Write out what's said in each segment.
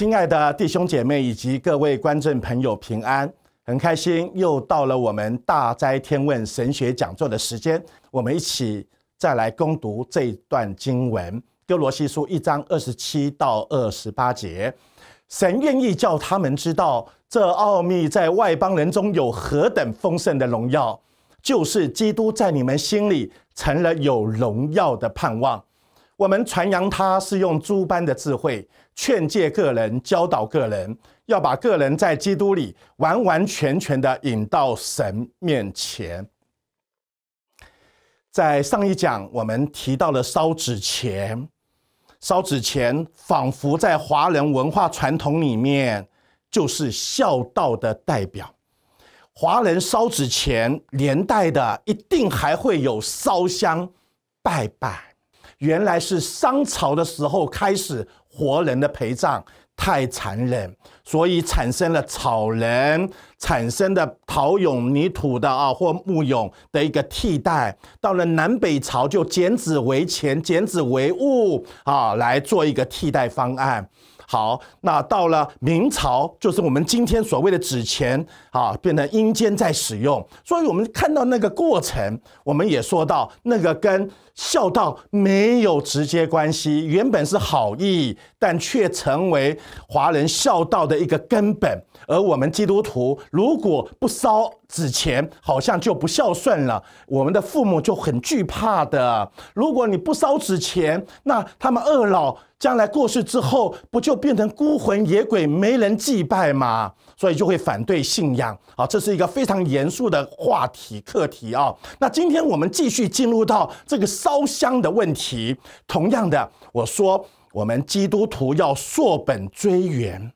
亲爱的弟兄姐妹以及各位观众朋友，平安，很开心又到了我们大灾天问神学讲座的时间，我们一起再来攻读这段经文，《哥罗西书》一章二十七到二十八节，神愿意叫他们知道这奥秘在外邦人中有何等丰盛的荣耀，就是基督在你们心里成了有荣耀的盼望。我们传扬他是用诸般的智慧劝诫个人，教导个人，要把个人在基督里完完全全的引到神面前。在上一讲，我们提到了烧纸钱，烧纸钱仿佛在华人文化传统里面就是孝道的代表。华人烧纸钱连带的一定还会有烧香、拜拜。原来是商朝的时候开始，活人的陪葬太残忍，所以产生了草人，产生的陶俑、泥土的啊或木俑的一个替代。到了南北朝就剪纸为钱，剪纸为物啊，来做一个替代方案。好，那到了明朝，就是我们今天所谓的纸钱啊，变成阴间在使用。所以我们看到那个过程，我们也说到那个跟。孝道没有直接关系，原本是好意，但却成为华人孝道的一个根本。而我们基督徒如果不烧纸钱，好像就不孝顺了。我们的父母就很惧怕的。如果你不烧纸钱，那他们二老将来过世之后，不就变成孤魂野鬼，没人祭拜吗？所以就会反对信仰。好，这是一个非常严肃的话题课题啊。那今天我们继续进入到这个烧香的问题，同样的，我说我们基督徒要溯本追源，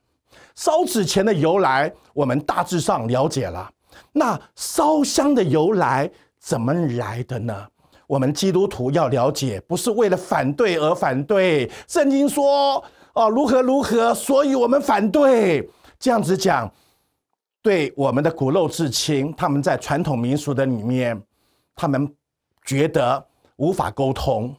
烧纸钱的由来，我们大致上了解了。那烧香的由来怎么来的呢？我们基督徒要了解，不是为了反对而反对。圣经说，哦，如何如何，所以我们反对这样子讲。对我们的骨肉至亲，他们在传统民俗的里面，他们觉得。无法沟通，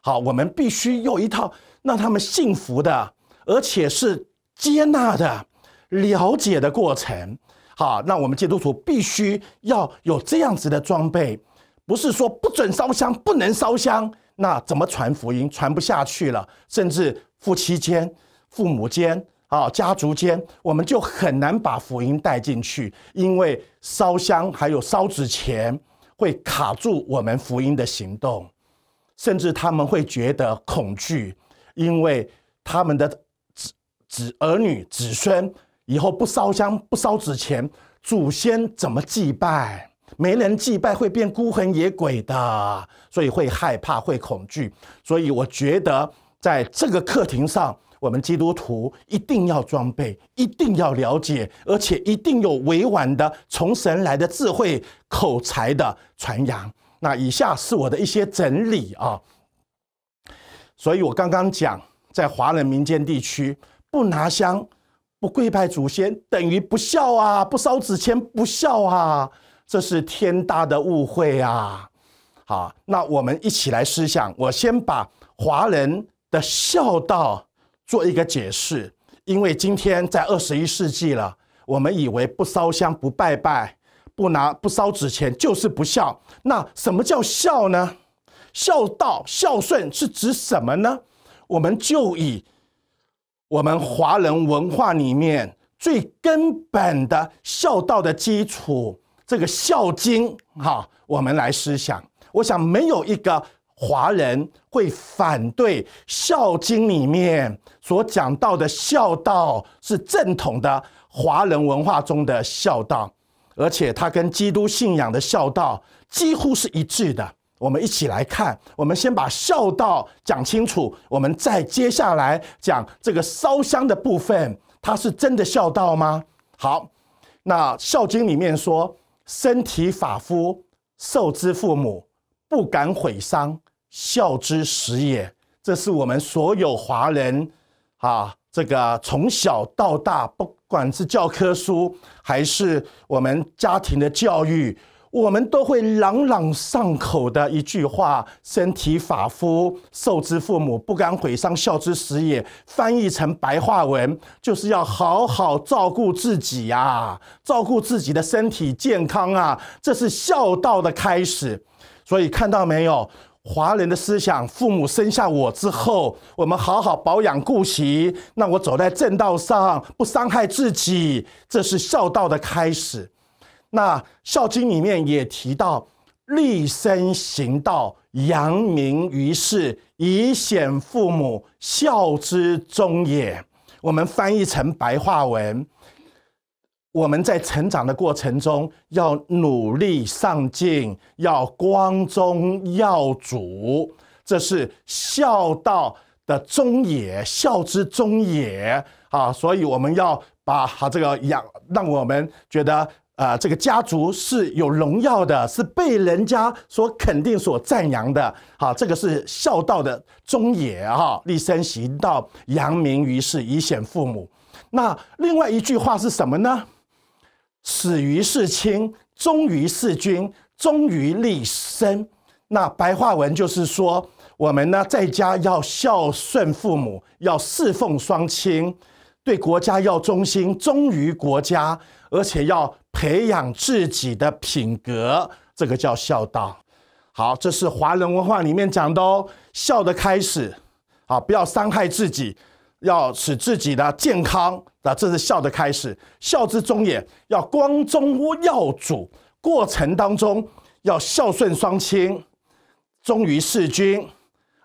好，我们必须用一套让他们幸福的，而且是接纳的、了解的过程。好，那我们基督徒必须要有这样子的装备，不是说不准烧香，不能烧香，那怎么传福音传不下去了？甚至夫妻间、父母间、啊，家族间，我们就很难把福音带进去，因为烧香还有烧纸钱。会卡住我们福音的行动，甚至他们会觉得恐惧，因为他们的子子儿女子孙以后不烧香不烧纸钱，祖先怎么祭拜？没人祭拜会变孤魂野鬼的，所以会害怕会恐惧。所以我觉得在这个课题上。我们基督徒一定要装备，一定要了解，而且一定有委婉的从神来的智慧口才的传扬。那以下是我的一些整理啊。所以我刚刚讲，在华人民间地区，不拿香，不跪拜祖先，等于不孝啊！不烧纸钱，不孝啊！这是天大的误会啊！好，那我们一起来思想。我先把华人的孝道。做一个解释，因为今天在二十一世纪了，我们以为不烧香不拜拜，不拿不烧纸钱就是不孝。那什么叫孝呢？孝道孝顺是指什么呢？我们就以我们华人文化里面最根本的孝道的基础，这个《孝经》哈，我们来思想。我想没有一个华人。会反对《孝经》里面所讲到的孝道是正统的华人文化中的孝道，而且它跟基督信仰的孝道几乎是一致的。我们一起来看，我们先把孝道讲清楚，我们再接下来讲这个烧香的部分，它是真的孝道吗？好，那《孝经》里面说：“身体发肤，受之父母，不敢毁伤。”孝之始也，这是我们所有华人，啊，这个从小到大，不管是教科书还是我们家庭的教育，我们都会朗朗上口的一句话：“身体发肤，受之父母，不敢毁伤，孝之始也。”翻译成白话文，就是要好好照顾自己呀，照顾自己的身体健康啊，这是孝道的开始。所以看到没有？华人的思想，父母生下我之后，我们好好保养顾己，那我走在正道上，不伤害自己，这是孝道的开始。那《孝经》里面也提到：“立身行道，扬名于世，以显父母，孝之终也。”我们翻译成白话文。我们在成长的过程中要努力上进，要光宗耀祖，这是孝道的忠也，孝之忠也啊！所以我们要把好这个养，让我们觉得啊，这个家族是有荣耀的，是被人家所肯定、所赞扬的。好，这个是孝道的忠也啊！立身行道，扬名于世，以显父母。那另外一句话是什么呢？死于事亲，忠于事君，忠于立身。那白话文就是说，我们呢在家要孝顺父母，要侍奉双亲；对国家要忠心，忠于国家，而且要培养自己的品格。这个叫孝道。好，这是华人文化里面讲的哦。孝的开始，好，不要伤害自己。要使自己的健康，那这是孝的开始，孝之终也。要光宗耀祖，过程当中要孝顺双亲，忠于事君，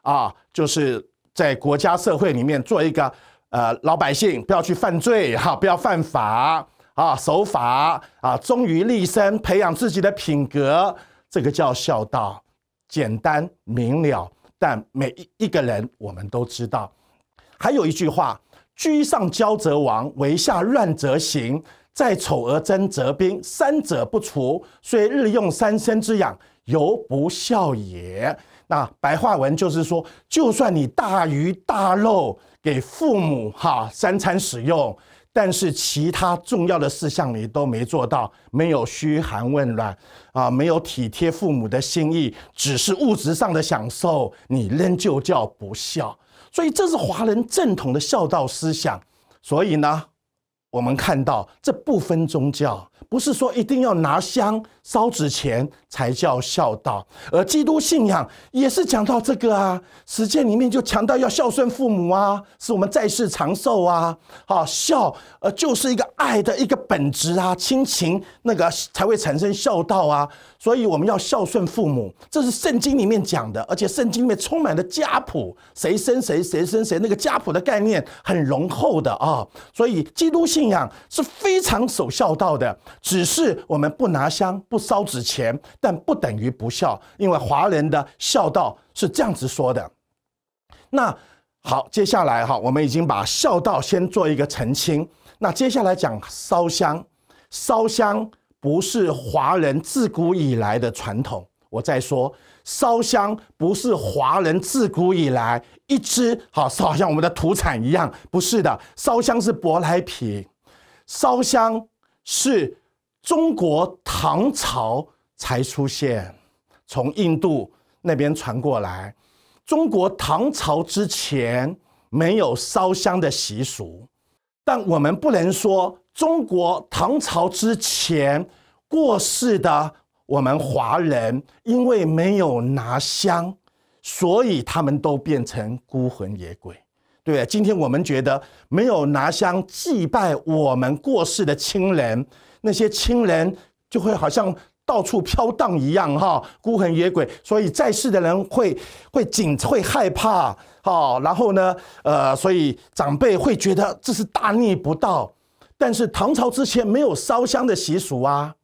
啊，就是在国家社会里面做一个呃老百姓，不要去犯罪哈，不要犯法啊，守法啊，忠于立身，培养自己的品格，这个叫孝道，简单明了。但每一一个人，我们都知道。还有一句话：“居上骄则亡，为下乱则行，在丑而争则兵。三者不除，虽日用三牲之养，犹不孝也。”那白话文就是说，就算你大鱼大肉给父母哈三餐使用，但是其他重要的事项你都没做到，没有嘘寒问暖啊，没有体贴父母的心意，只是物质上的享受，你仍旧叫不孝。所以这是华人正统的孝道思想，所以呢，我们看到这不分宗教。不是说一定要拿香烧纸钱才叫孝道，而基督信仰也是讲到这个啊。实践里面就强调要孝顺父母啊，使我们在世长寿啊。好，孝呃就是一个爱的一个本质啊，亲情那个才会产生孝道啊。所以我们要孝顺父母，这是圣经里面讲的，而且圣经里面充满了家谱，谁生谁谁生谁那个家谱的概念很浓厚的啊。所以基督信仰是非常守孝道的。只是我们不拿香不烧纸钱，但不等于不孝，因为华人的孝道是这样子说的。那好，接下来哈，我们已经把孝道先做一个澄清。那接下来讲烧香，烧香不是华人自古以来的传统。我再说，烧香不是华人自古以来一支好烧，像我们的土产一样，不是的，烧香是舶来品，烧香。是，中国唐朝才出现，从印度那边传过来。中国唐朝之前没有烧香的习俗，但我们不能说中国唐朝之前过世的我们华人，因为没有拿香，所以他们都变成孤魂野鬼。对，今天我们觉得没有拿香祭拜我们过世的亲人，那些亲人就会好像到处飘荡一样，哈，孤魂野鬼，所以在世的人会会紧会害怕，哈，然后呢，呃，所以长辈会觉得这是大逆不道。但是唐朝之前没有烧香的习俗啊，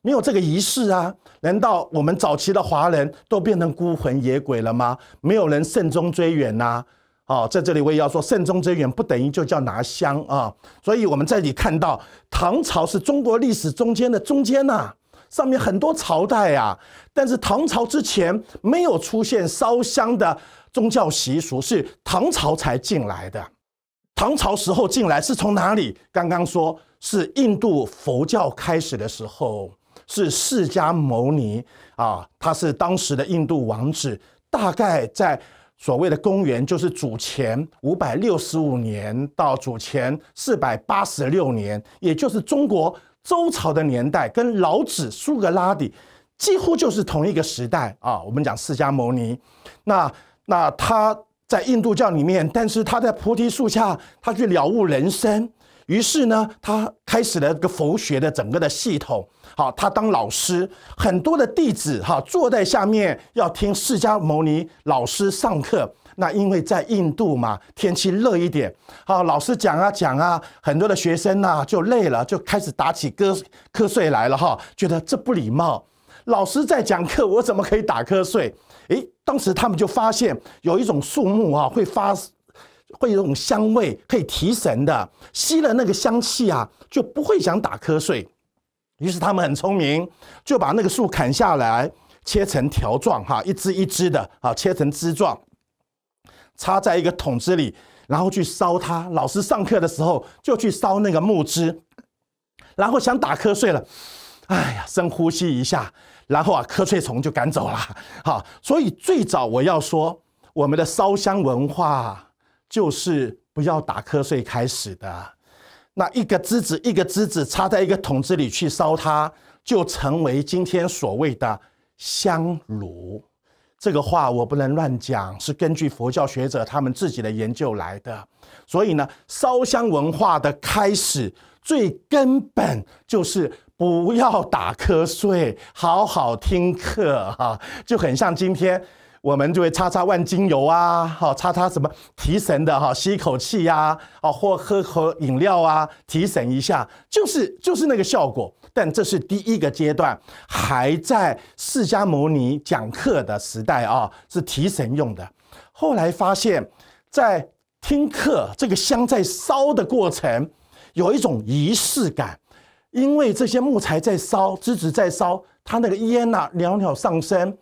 没有这个仪式啊，难道我们早期的华人都变成孤魂野鬼了吗？没有人慎终追远呐？哦，在这里我也要说，慎终追远不等于就叫拿香啊。所以，我们这里看到，唐朝是中国历史中间的中间呐，上面很多朝代呀，但是唐朝之前没有出现烧香的宗教习俗，是唐朝才进来的。唐朝时候进来是从哪里？刚刚说是印度佛教开始的时候，是释迦牟尼啊，他是当时的印度王子，大概在。所谓的公元，就是主前五百六十五年到主前四百八十六年，也就是中国周朝的年代，跟老子、苏格拉底几乎就是同一个时代啊。我们讲释迦牟尼，那那他在印度教里面，但是他在菩提树下，他去了悟人生。于是呢，他开始了一个佛学的整个的系统。好，他当老师，很多的弟子哈坐在下面要听释迦牟尼老师上课。那因为在印度嘛，天气热一点，好老师讲啊讲啊，很多的学生呐就累了，就开始打起瞌瞌睡来了哈。觉得这不礼貌，老师在讲课，我怎么可以打瞌睡？诶，当时他们就发现有一种树木啊会发。会有一种香味，可以提神的。吸了那个香气啊，就不会想打瞌睡。于是他们很聪明，就把那个树砍下来，切成条状哈，一枝一枝的啊，切成枝状，插在一个桶子里，然后去烧它。老师上课的时候就去烧那个木枝，然后想打瞌睡了，哎呀，深呼吸一下，然后啊，瞌睡虫就赶走了。哈。所以最早我要说，我们的烧香文化。就是不要打瞌睡开始的，那一个枝子一个枝子插在一个桶子里去烧，它就成为今天所谓的香炉。这个话我不能乱讲，是根据佛教学者他们自己的研究来的。所以呢，烧香文化的开始最根本就是不要打瞌睡，好好听课哈，就很像今天。我们就会擦擦万金油啊，好擦擦什么提神的哈，吸口气呀，啊或喝口饮料啊，提神一下，就是就是那个效果。但这是第一个阶段，还在释迦牟尼讲课的时代啊，是提神用的。后来发现，在听课这个香在烧的过程，有一种仪式感，因为这些木材在烧，枝子在烧，它那个烟呐袅袅上升。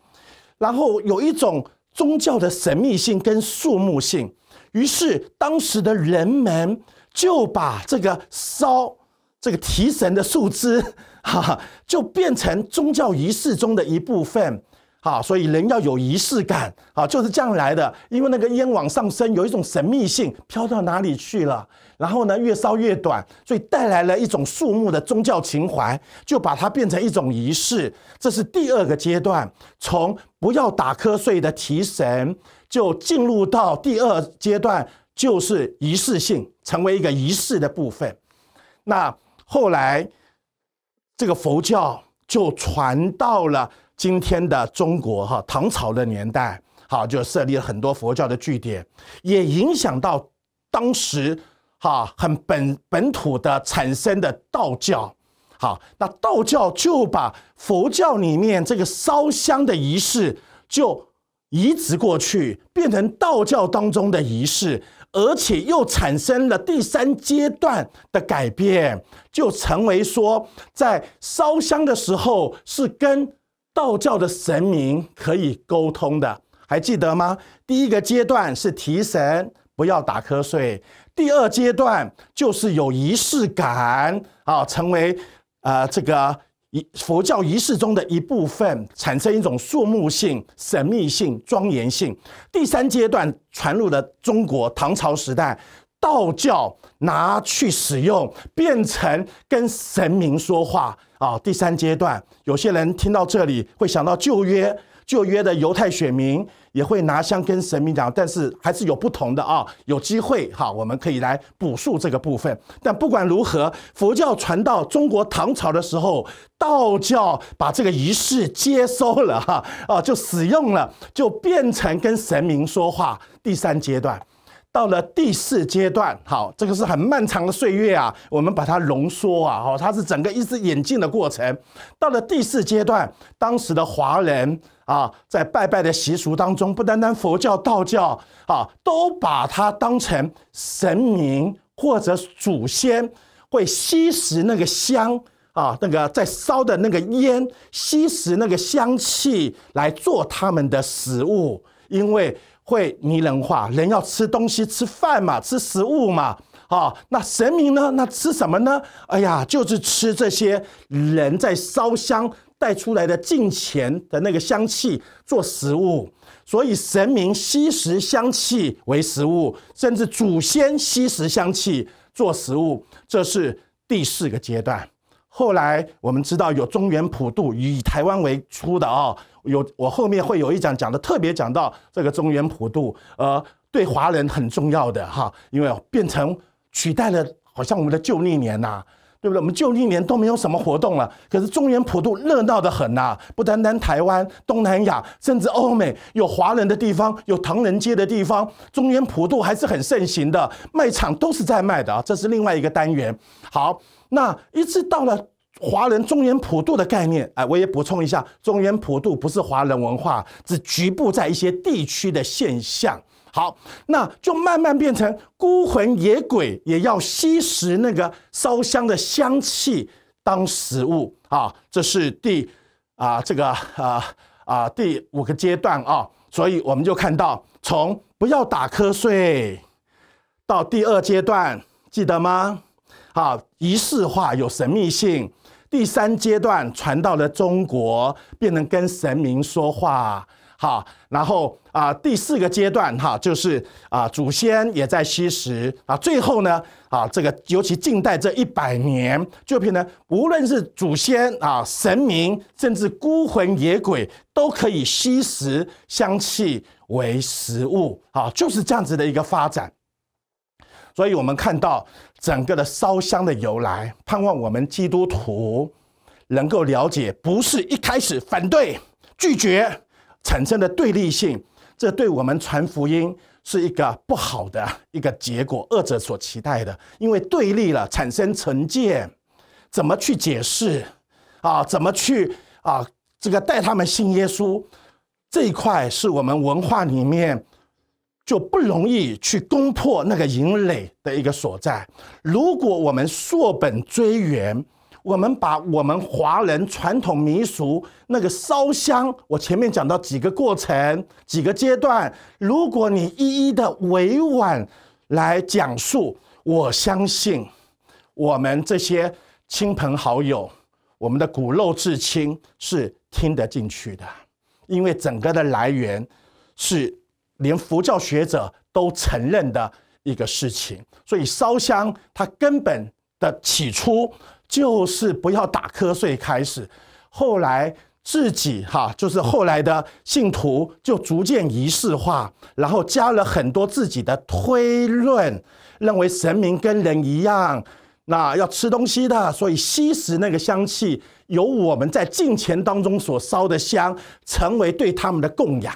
然后有一种宗教的神秘性跟树木性，于是当时的人们就把这个烧这个提神的树枝，哈，就变成宗教仪式中的一部分。好，所以人要有仪式感，好就是这样来的。因为那个烟往上升，有一种神秘性，飘到哪里去了？然后呢，越烧越短，所以带来了一种肃穆的宗教情怀，就把它变成一种仪式。这是第二个阶段，从不要打瞌睡的提神，就进入到第二阶段，就是仪式性，成为一个仪式的部分。那后来，这个佛教就传到了。今天的中国哈，唐朝的年代好，就设立了很多佛教的据点，也影响到当时哈很本本土的产生的道教。好，那道教就把佛教里面这个烧香的仪式就移植过去，变成道教当中的仪式，而且又产生了第三阶段的改变，就成为说在烧香的时候是跟道教的神明可以沟通的，还记得吗？第一个阶段是提神，不要打瞌睡；第二阶段就是有仪式感，啊，成为啊这个仪佛教仪式中的一部分，产生一种肃穆性、神秘性、庄严性。第三阶段传入了中国唐朝时代，道教拿去使用，变成跟神明说话。啊，第三阶段，有些人听到这里会想到旧约，旧约的犹太选民也会拿香跟神明讲，但是还是有不同的啊，有机会哈，我们可以来补述这个部分。但不管如何，佛教传到中国唐朝的时候，道教把这个仪式接收了哈，啊，就使用了，就变成跟神明说话。第三阶段。到了第四阶段，好，这个是很漫长的岁月啊，我们把它浓缩啊，好，它是整个一直演进的过程。到了第四阶段，当时的华人啊，在拜拜的习俗当中，不单单佛教、道教啊，都把它当成神明或者祖先，会吸食那个香啊，那个在烧的那个烟，吸食那个香气来做他们的食物，因为。会拟人化，人要吃东西吃饭嘛，吃食物嘛，啊，那神明呢？那吃什么呢？哎呀，就是吃这些人在烧香带出来的敬钱的那个香气做食物，所以神明吸食香气为食物，甚至祖先吸食香气做食物，这是第四个阶段。后来我们知道有中原普渡，以台湾为出的哦，有我后面会有一讲讲的，特别讲到这个中原普渡，呃，对华人很重要的哈，因为变成取代了，好像我们的旧历年呐，对不对？我们旧历年都没有什么活动了，可是中原普渡热闹的很呐，不单单台湾、东南亚，甚至欧美有华人的地方，有唐人街的地方，中原普渡还是很盛行的，卖场都是在卖的啊，这是另外一个单元。好，那一直到了。华人中原普渡的概念，哎，我也补充一下，中原普渡不是华人文化，只局部在一些地区的现象。好，那就慢慢变成孤魂野鬼也要吸食那个烧香的香气当食物啊，这是第啊这个啊啊第五个阶段啊，所以我们就看到从不要打瞌睡到第二阶段，记得吗？啊，仪式化有神秘性。第三阶段传到了中国，变成跟神明说话，好，然后啊，第四个阶段哈，就是啊，祖先也在吸食啊，最后呢啊，这个尤其近代这一百年，就变成无论是祖先啊、神明，甚至孤魂野鬼，都可以吸食香气为食物，好，就是这样子的一个发展。所以，我们看到整个的烧香的由来，盼望我们基督徒能够了解，不是一开始反对、拒绝产生的对立性，这对我们传福音是一个不好的一个结果。二者所期待的，因为对立了，产生成见，怎么去解释啊？怎么去啊？这个带他们信耶稣这一块，是我们文化里面。就不容易去攻破那个营垒的一个所在。如果我们溯本追源，我们把我们华人传统民俗那个烧香，我前面讲到几个过程、几个阶段，如果你一一的委婉来讲述，我相信我们这些亲朋好友、我们的骨肉至亲是听得进去的，因为整个的来源是。连佛教学者都承认的一个事情，所以烧香，它根本的起初就是不要打瞌睡开始，后来自己哈，就是后来的信徒就逐渐仪式化，然后加了很多自己的推论，认为神明跟人一样，那要吃东西的，所以吸食那个香气，由我们在敬前当中所烧的香，成为对他们的供养。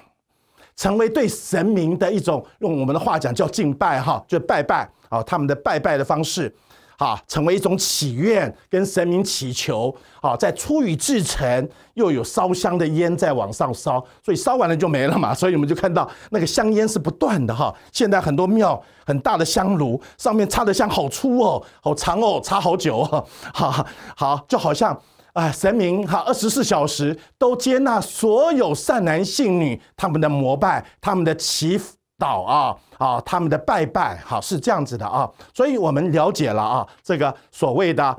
成为对神明的一种，用我们的话讲叫敬拜哈，就拜拜啊，他们的拜拜的方式，啊，成为一种祈愿，跟神明祈求啊，在初雨至晨，又有烧香的烟在往上烧，所以烧完了就没了嘛，所以你们就看到那个香烟是不断的哈。现在很多庙很大的香炉，上面插的香好粗哦，好长哦，插好久，哦，好好就好像。啊，神明哈，二十四小时都接纳所有善男信女他们的膜拜、他们的祈祷啊啊，他们的拜拜，好是这样子的啊。所以我们了解了啊，这个所谓的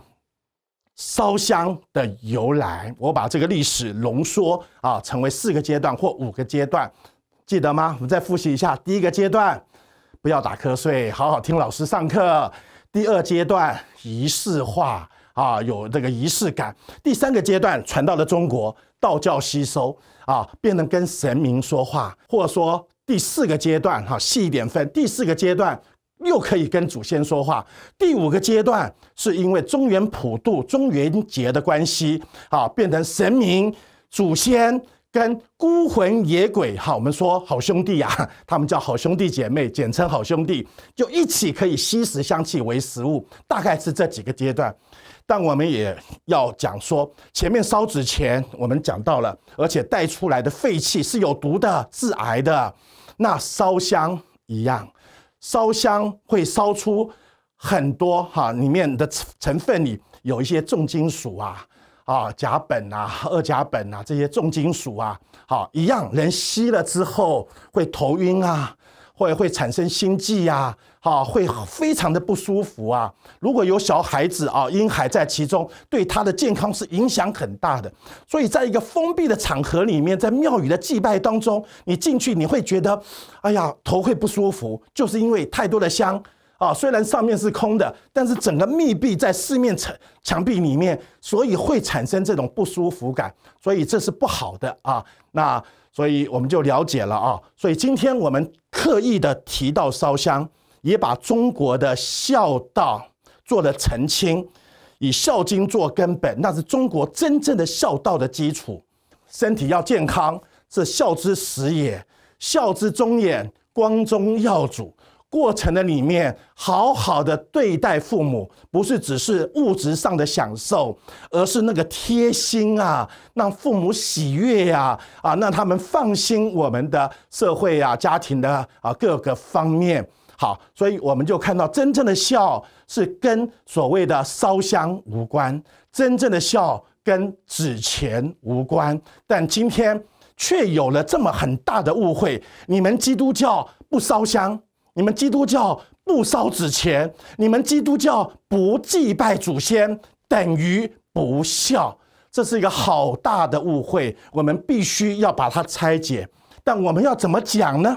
烧香的由来，我把这个历史浓缩啊，成为四个阶段或五个阶段，记得吗？我们再复习一下，第一个阶段，不要打瞌睡，好好听老师上课。第二阶段，仪式化。啊，有这个仪式感。第三个阶段传到了中国，道教吸收啊，变成跟神明说话，或者说第四个阶段，哈细一点分，第四个阶段又可以跟祖先说话。第五个阶段是因为中原普渡、中原节的关系，啊，变成神明、祖先。跟孤魂野鬼，哈，我们说好兄弟呀，他们叫好兄弟姐妹，简称好兄弟，就一起可以吸食香气为食物，大概是这几个阶段。但我们也要讲说，前面烧纸钱我们讲到了，而且带出来的废气是有毒的、致癌的。那烧香一样，烧香会烧出很多哈，里面的成成分里有一些重金属啊。啊，甲苯啊，二甲苯啊，这些重金属啊，好一样，人吸了之后会头晕啊，会会产生心悸呀，好会非常的不舒服啊。如果有小孩子啊，婴孩在其中，对他的健康是影响很大的。所以，在一个封闭的场合里面，在庙宇的祭拜当中，你进去你会觉得，哎呀，头会不舒服，就是因为太多的香。啊，虽然上面是空的，但是整个密闭在四面墙墙壁里面，所以会产生这种不舒服感，所以这是不好的啊。那所以我们就了解了啊。所以今天我们刻意的提到烧香，也把中国的孝道做了澄清，以《孝经》做根本，那是中国真正的孝道的基础。身体要健康，是孝之始也；孝之终也，光宗耀祖。过程的里面，好好的对待父母，不是只是物质上的享受，而是那个贴心啊，让父母喜悦呀，啊，让他们放心我们的社会呀、家庭的啊各个方面。好，所以我们就看到，真正的孝是跟所谓的烧香无关，真正的孝跟纸钱无关，但今天却有了这么很大的误会。你们基督教不烧香。你们基督教不烧纸钱，你们基督教不祭拜祖先，等于不孝，这是一个好大的误会。我们必须要把它拆解，但我们要怎么讲呢？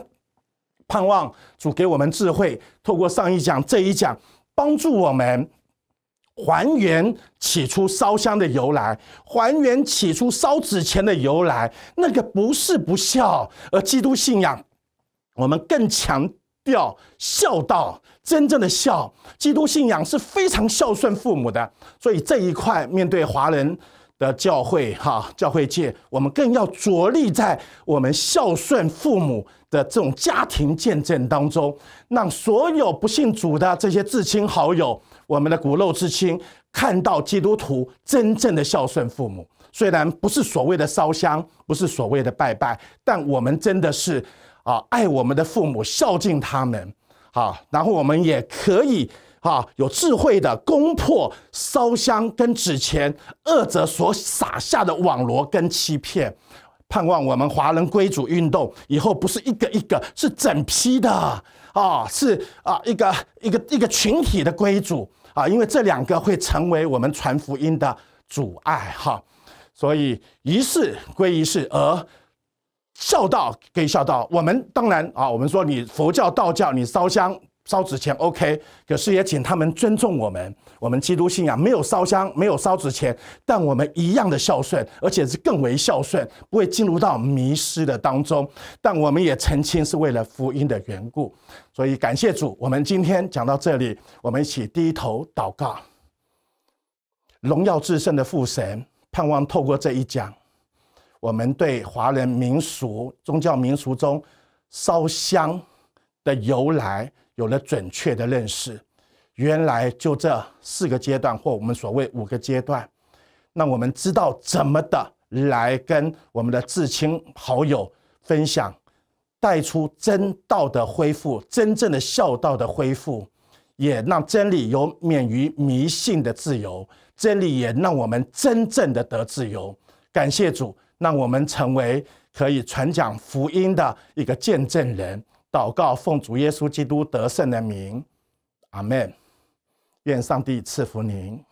盼望主给我们智慧，透过上一讲、这一讲，帮助我们还原起初烧香的由来，还原起初烧纸钱的由来。那个不是不孝，而基督信仰，我们更强。要孝道，真正的孝，基督信仰是非常孝顺父母的。所以这一块，面对华人的教会，哈，教会界，我们更要着力在我们孝顺父母的这种家庭见证当中，让所有不信主的这些至亲好友，我们的骨肉至亲，看到基督徒真正的孝顺父母。虽然不是所谓的烧香，不是所谓的拜拜，但我们真的是。啊，爱我们的父母，孝敬他们，好，然后我们也可以哈，有智慧的攻破烧香跟纸钱二者所撒下的网罗跟欺骗，盼望我们华人归主运动以后，不是一个一个，是整批的啊，是啊，一个一个一个群体的归主啊，因为这两个会成为我们传福音的阻碍哈，所以一世归一世，而。孝道可以孝道，我们当然啊，我们说你佛教、道教，你烧香、烧纸钱，OK。可是也请他们尊重我们。我们基督信仰没有烧香、没有烧纸钱，但我们一样的孝顺，而且是更为孝顺，不会进入到迷失的当中。但我们也澄清是为了福音的缘故，所以感谢主。我们今天讲到这里，我们一起低头祷告，荣耀至圣的父神，盼望透过这一讲。我们对华人民俗宗教民俗中烧香的由来有了准确的认识。原来就这四个阶段，或我们所谓五个阶段。那我们知道怎么的来跟我们的至亲好友分享，带出真道的恢复，真正的孝道的恢复，也让真理有免于迷信的自由，真理也让我们真正的得自由。感谢主。让我们成为可以传讲福音的一个见证人。祷告，奉主耶稣基督得胜的名，阿门。愿上帝赐福您。